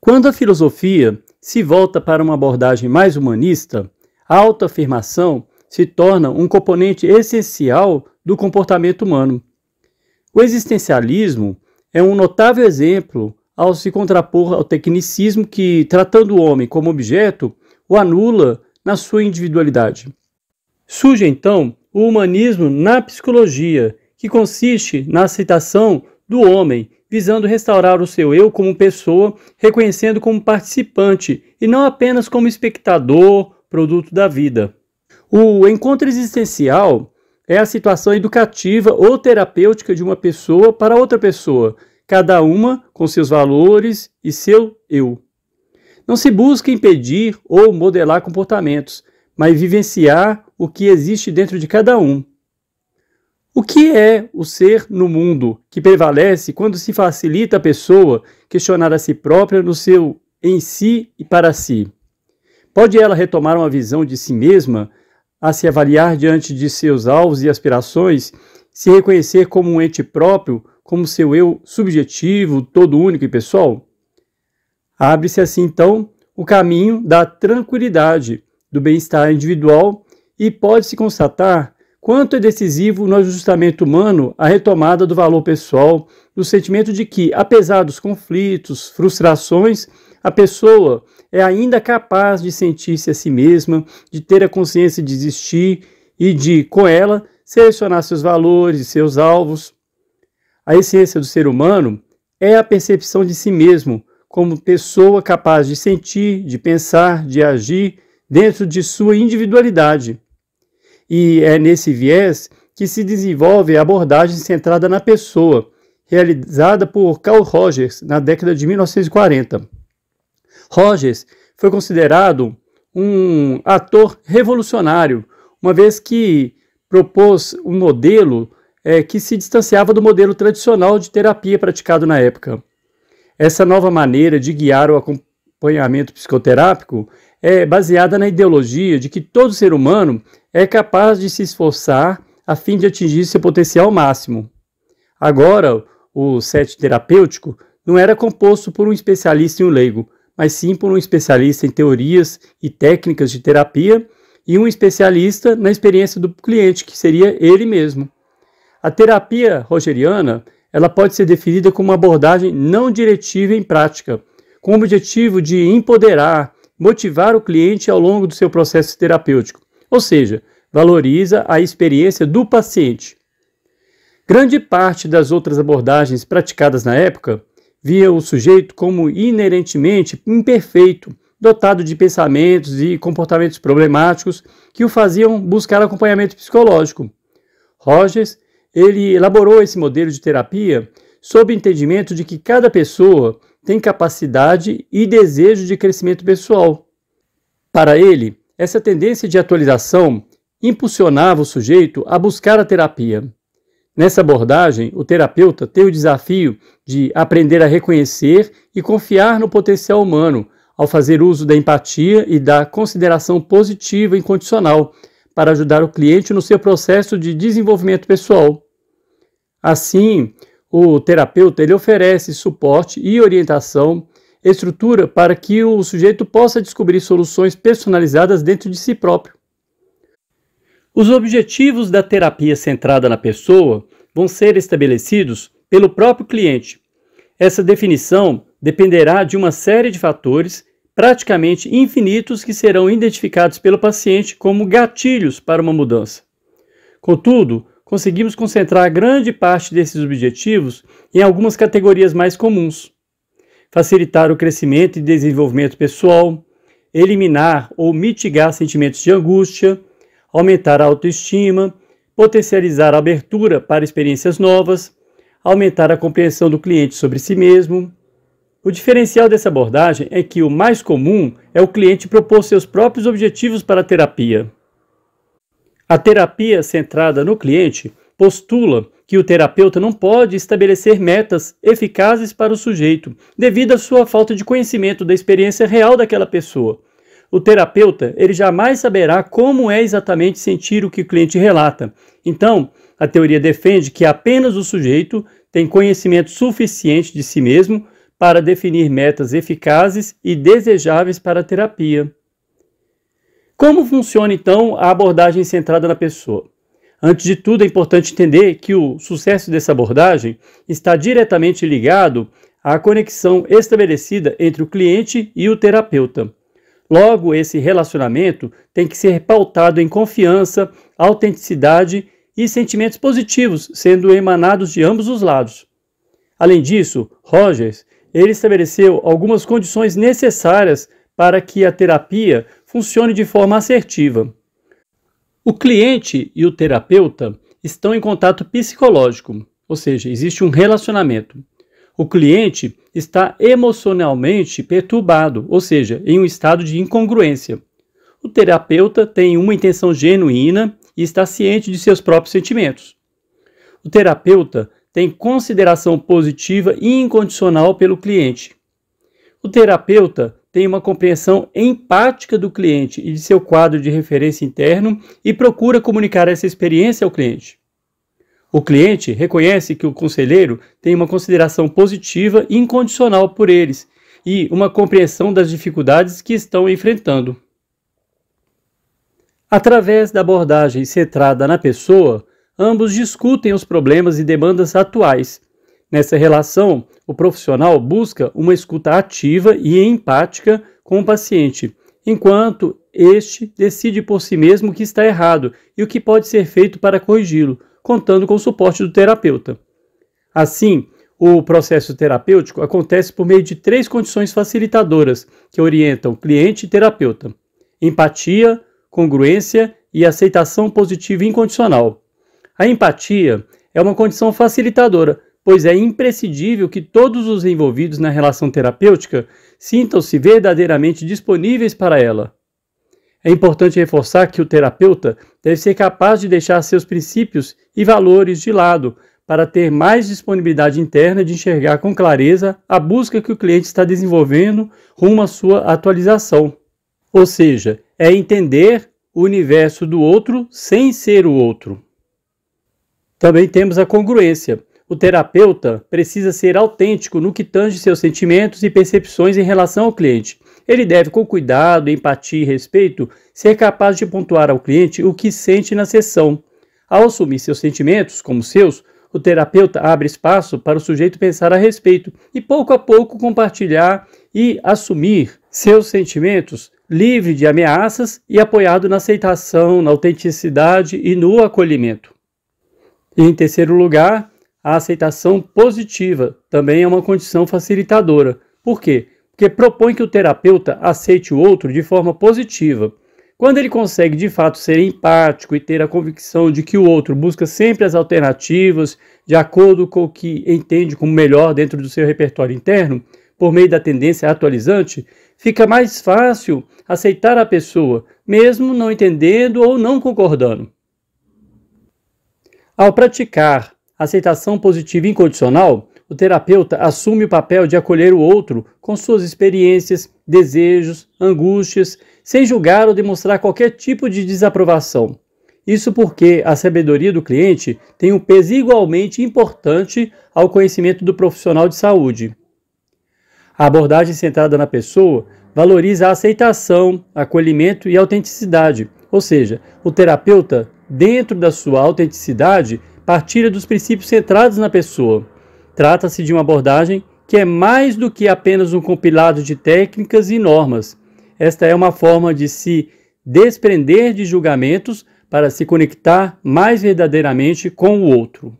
Quando a filosofia se volta para uma abordagem mais humanista, a autoafirmação se torna um componente essencial do comportamento humano. O existencialismo é um notável exemplo ao se contrapor ao tecnicismo que, tratando o homem como objeto, o anula na sua individualidade. Surge então o humanismo na psicologia, que consiste na aceitação do homem visando restaurar o seu eu como pessoa, reconhecendo como participante e não apenas como espectador, produto da vida. O encontro existencial é a situação educativa ou terapêutica de uma pessoa para outra pessoa, cada uma com seus valores e seu eu. Não se busca impedir ou modelar comportamentos, mas vivenciar o que existe dentro de cada um, o que é o ser no mundo que prevalece quando se facilita a pessoa questionar a si própria no seu em si e para si? Pode ela retomar uma visão de si mesma, a se avaliar diante de seus alvos e aspirações, se reconhecer como um ente próprio, como seu eu subjetivo, todo único e pessoal? Abre-se assim então o caminho da tranquilidade, do bem-estar individual e pode-se constatar Quanto é decisivo no ajustamento humano a retomada do valor pessoal, do sentimento de que, apesar dos conflitos, frustrações, a pessoa é ainda capaz de sentir-se a si mesma, de ter a consciência de existir e de, com ela, selecionar seus valores e seus alvos. A essência do ser humano é a percepção de si mesmo como pessoa capaz de sentir, de pensar, de agir dentro de sua individualidade. E é nesse viés que se desenvolve a abordagem centrada na pessoa, realizada por Carl Rogers na década de 1940. Rogers foi considerado um ator revolucionário, uma vez que propôs um modelo é, que se distanciava do modelo tradicional de terapia praticado na época. Essa nova maneira de guiar o acompanhamento psicoterápico é baseada na ideologia de que todo ser humano é capaz de se esforçar a fim de atingir seu potencial máximo. Agora, o set terapêutico não era composto por um especialista e um leigo, mas sim por um especialista em teorias e técnicas de terapia e um especialista na experiência do cliente, que seria ele mesmo. A terapia rogeriana, ela pode ser definida como uma abordagem não diretiva em prática, com o objetivo de empoderar, motivar o cliente ao longo do seu processo terapêutico, ou seja, valoriza a experiência do paciente. Grande parte das outras abordagens praticadas na época via o sujeito como inerentemente imperfeito, dotado de pensamentos e comportamentos problemáticos que o faziam buscar acompanhamento psicológico. Rogers, ele elaborou esse modelo de terapia sob o entendimento de que cada pessoa tem capacidade e desejo de crescimento pessoal. Para ele, essa tendência de atualização impulsionava o sujeito a buscar a terapia. Nessa abordagem, o terapeuta tem o desafio de aprender a reconhecer e confiar no potencial humano ao fazer uso da empatia e da consideração positiva e incondicional para ajudar o cliente no seu processo de desenvolvimento pessoal. Assim, o terapeuta ele oferece suporte e orientação, estrutura para que o sujeito possa descobrir soluções personalizadas dentro de si próprio. Os objetivos da terapia centrada na pessoa vão ser estabelecidos pelo próprio cliente. Essa definição dependerá de uma série de fatores praticamente infinitos que serão identificados pelo paciente como gatilhos para uma mudança. Contudo, conseguimos concentrar grande parte desses objetivos em algumas categorias mais comuns. Facilitar o crescimento e desenvolvimento pessoal, eliminar ou mitigar sentimentos de angústia, aumentar a autoestima, potencializar a abertura para experiências novas, aumentar a compreensão do cliente sobre si mesmo. O diferencial dessa abordagem é que o mais comum é o cliente propor seus próprios objetivos para a terapia. A terapia centrada no cliente postula que o terapeuta não pode estabelecer metas eficazes para o sujeito, devido à sua falta de conhecimento da experiência real daquela pessoa. O terapeuta, ele jamais saberá como é exatamente sentir o que o cliente relata. Então, a teoria defende que apenas o sujeito tem conhecimento suficiente de si mesmo para definir metas eficazes e desejáveis para a terapia. Como funciona então a abordagem centrada na pessoa? Antes de tudo, é importante entender que o sucesso dessa abordagem está diretamente ligado à conexão estabelecida entre o cliente e o terapeuta. Logo, esse relacionamento tem que ser pautado em confiança, autenticidade e sentimentos positivos sendo emanados de ambos os lados. Além disso, Rogers ele estabeleceu algumas condições necessárias para que a terapia funcione de forma assertiva. O cliente e o terapeuta estão em contato psicológico, ou seja, existe um relacionamento. O cliente está emocionalmente perturbado, ou seja, em um estado de incongruência. O terapeuta tem uma intenção genuína e está ciente de seus próprios sentimentos. O terapeuta tem consideração positiva e incondicional pelo cliente. O terapeuta tem uma compreensão empática do cliente e de seu quadro de referência interno e procura comunicar essa experiência ao cliente. O cliente reconhece que o conselheiro tem uma consideração positiva e incondicional por eles e uma compreensão das dificuldades que estão enfrentando. Através da abordagem centrada na pessoa, ambos discutem os problemas e demandas atuais Nessa relação, o profissional busca uma escuta ativa e empática com o paciente, enquanto este decide por si mesmo o que está errado e o que pode ser feito para corrigi-lo, contando com o suporte do terapeuta. Assim, o processo terapêutico acontece por meio de três condições facilitadoras que orientam cliente e terapeuta: empatia, congruência e aceitação positiva incondicional. A empatia é uma condição facilitadora pois é imprescindível que todos os envolvidos na relação terapêutica sintam-se verdadeiramente disponíveis para ela. É importante reforçar que o terapeuta deve ser capaz de deixar seus princípios e valores de lado para ter mais disponibilidade interna de enxergar com clareza a busca que o cliente está desenvolvendo rumo à sua atualização. Ou seja, é entender o universo do outro sem ser o outro. Também temos a congruência, o terapeuta precisa ser autêntico no que tange seus sentimentos e percepções em relação ao cliente. Ele deve, com cuidado, empatia e respeito, ser capaz de pontuar ao cliente o que sente na sessão. Ao assumir seus sentimentos como seus, o terapeuta abre espaço para o sujeito pensar a respeito e, pouco a pouco, compartilhar e assumir seus sentimentos livre de ameaças e apoiado na aceitação, na autenticidade e no acolhimento. E, em terceiro lugar, a aceitação positiva também é uma condição facilitadora. Por quê? Porque propõe que o terapeuta aceite o outro de forma positiva. Quando ele consegue de fato ser empático e ter a convicção de que o outro busca sempre as alternativas de acordo com o que entende como melhor dentro do seu repertório interno, por meio da tendência atualizante, fica mais fácil aceitar a pessoa, mesmo não entendendo ou não concordando. Ao praticar aceitação positiva incondicional, o terapeuta assume o papel de acolher o outro com suas experiências, desejos, angústias, sem julgar ou demonstrar qualquer tipo de desaprovação. Isso porque a sabedoria do cliente tem um peso igualmente importante ao conhecimento do profissional de saúde. A abordagem centrada na pessoa valoriza a aceitação, acolhimento e autenticidade, ou seja, o terapeuta, dentro da sua autenticidade, partilha dos princípios centrados na pessoa. Trata-se de uma abordagem que é mais do que apenas um compilado de técnicas e normas. Esta é uma forma de se desprender de julgamentos para se conectar mais verdadeiramente com o outro.